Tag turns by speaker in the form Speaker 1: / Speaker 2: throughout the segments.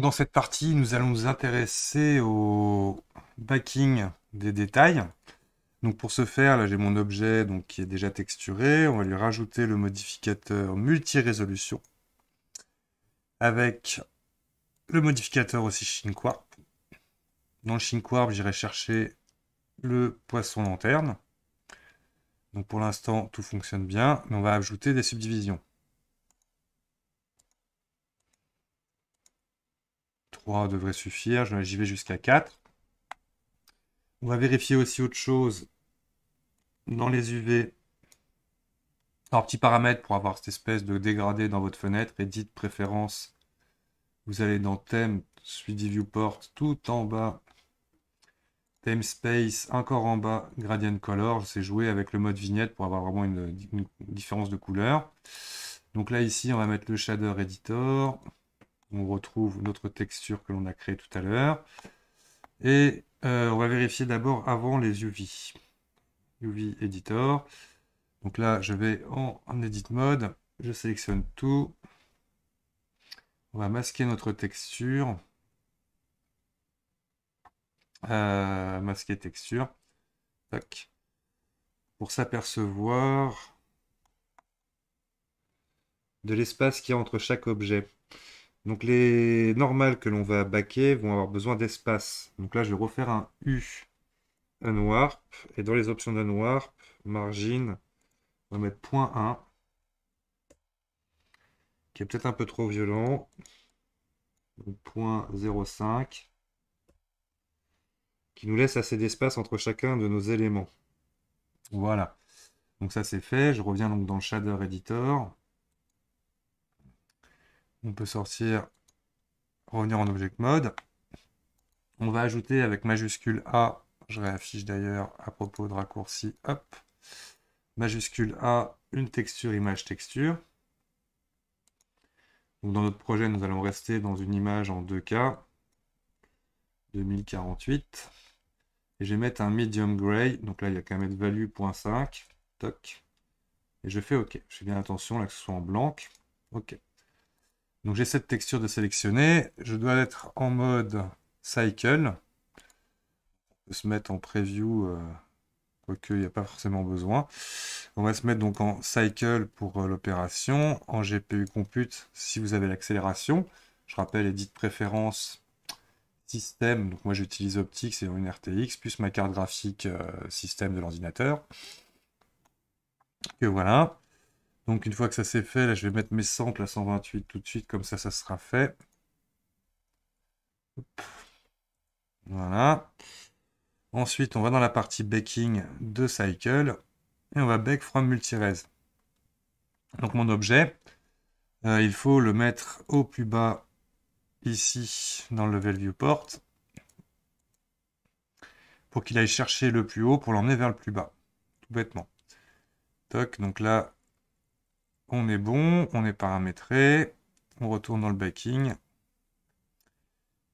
Speaker 1: dans cette partie, nous allons nous intéresser au backing des détails. Donc pour ce faire, là j'ai mon objet donc, qui est déjà texturé. On va lui rajouter le modificateur multi-résolution avec le modificateur aussi ShinQuarp. Dans le ShinQuarp, j'irai chercher le poisson lanterne. Donc pour l'instant, tout fonctionne bien, mais on va ajouter des subdivisions. devrait suffire. J'y vais jusqu'à 4. On va vérifier aussi autre chose dans les UV. Alors, petit paramètre pour avoir cette espèce de dégradé dans votre fenêtre. Edit, préférence. Vous allez dans thème, suivi viewport, tout en bas. Theme Space, encore en bas, Gradient Color. Je sais jouer avec le mode vignette pour avoir vraiment une différence de couleur. Donc là, ici, on va mettre le Shader Editor on retrouve notre texture que l'on a créée tout à l'heure. Et euh, on va vérifier d'abord avant les UV. UV Editor. Donc là, je vais en, Edit Mode. Je sélectionne tout. On va masquer notre texture. Euh, masquer texture. Pour s'apercevoir de l'espace qui a entre chaque objet. Donc les normales que l'on va baquer vont avoir besoin d'espace. Donc là, je vais refaire un U, un warp. Et dans les options d'un warp, margin, on va mettre point 1, qui est peut-être un peu trop violent. 0.05, qui nous laisse assez d'espace entre chacun de nos éléments. Voilà. Donc ça, c'est fait. Je reviens donc dans le Shader Editor on peut sortir, revenir en object mode. On va ajouter avec majuscule A, je réaffiche d'ailleurs à propos de raccourci, hop, majuscule A, une texture image texture. dans notre projet, nous allons rester dans une image en 2K, 2048. Et je vais mettre un medium gray, donc là il y a qu'à mettre value 0.5. toc. Et je fais OK. Je fais bien attention là que ce soit en blanc. OK. Donc j'ai cette texture de sélectionner. Je dois être en mode cycle. On se mettre en preview, euh, quoique il n'y a pas forcément besoin. On va se mettre donc en cycle pour euh, l'opération, en GPU compute si vous avez l'accélération. Je rappelle, edit préférence système. Donc moi j'utilise Optix et une RTX, plus ma carte graphique euh, système de l'ordinateur. Et voilà. Donc une fois que ça c'est fait, là je vais mettre mes samples à 128 tout de suite, comme ça ça sera fait. Voilà. Ensuite, on va dans la partie baking de Cycle et on va bake from multi Donc mon objet, euh, il faut le mettre au plus bas ici dans le level viewport pour qu'il aille chercher le plus haut pour l'emmener vers le plus bas, tout bêtement. Toc, donc là, on est bon, on est paramétré, on retourne dans le backing.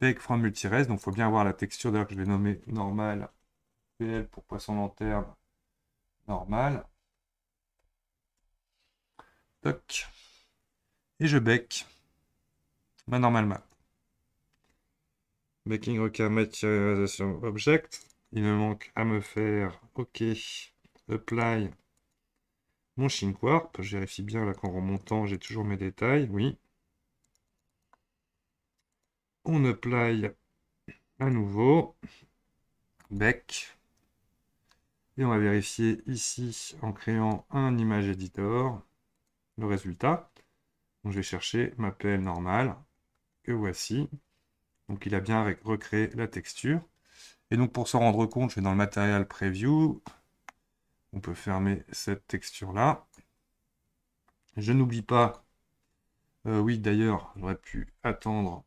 Speaker 1: Bake from multires, donc il faut bien avoir la texture, d'ailleurs que je vais nommer normal, PL pour poisson lanterne, normal. Toc. Et je bec ma normal map. Backing require materialisation object. Il me manque à me faire OK, apply mon ShinQuarp. Je vérifie bien là qu'en remontant, j'ai toujours mes détails. Oui. On apply à nouveau. Bec. Et on va vérifier ici en créant un image editor le résultat. Donc je vais chercher ma PL normale que voici. Donc il a bien recréé la texture. Et donc pour s'en rendre compte, je vais dans le matériel preview, on peut fermer cette texture-là. Je n'oublie pas... Euh, oui, d'ailleurs, j'aurais pu attendre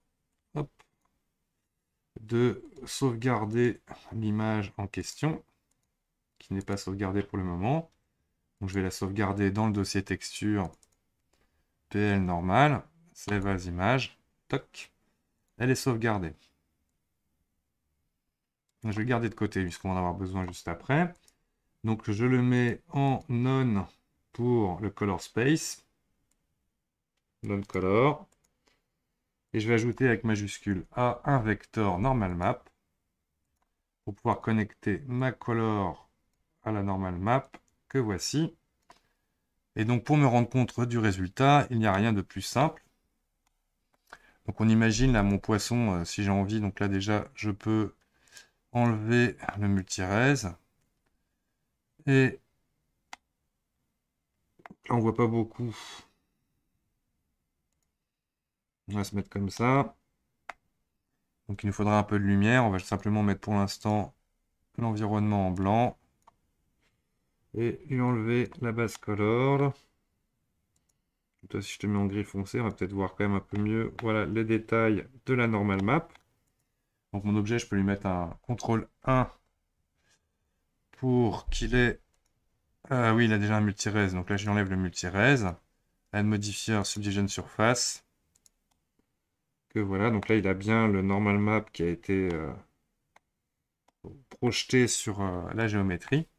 Speaker 1: de sauvegarder l'image en question, qui n'est pas sauvegardée pour le moment. je vais la sauvegarder dans le dossier texture PL normal. Save as image. Toc. Elle est sauvegardée. Je vais garder de côté puisqu'on va en avoir besoin juste après. Donc je le mets en non pour le color space. Non color. Et je vais ajouter avec majuscule A un vecteur normal map pour pouvoir connecter ma color à la normal map que voici. Et donc pour me rendre compte du résultat, il n'y a rien de plus simple. Donc on imagine là mon poisson, euh, si j'ai envie, donc là déjà je peux enlever le multires. Et on voit pas beaucoup. On va se mettre comme ça. Donc il nous faudra un peu de lumière. On va simplement mettre pour l'instant l'environnement en blanc. Et lui enlever la base color. Toi, si je te mets en gris foncé, on va peut-être voir quand même un peu mieux voilà, les détails de la normal map. Donc mon objet, je peux lui mettre un CTRL 1 pour qu'il ait... Ah oui, il a déjà un multi-res, donc là, je lui enlève le multi-res. Add modifier subdivision surface. Que voilà, donc là, il a bien le normal map qui a été euh, projeté sur euh, la géométrie.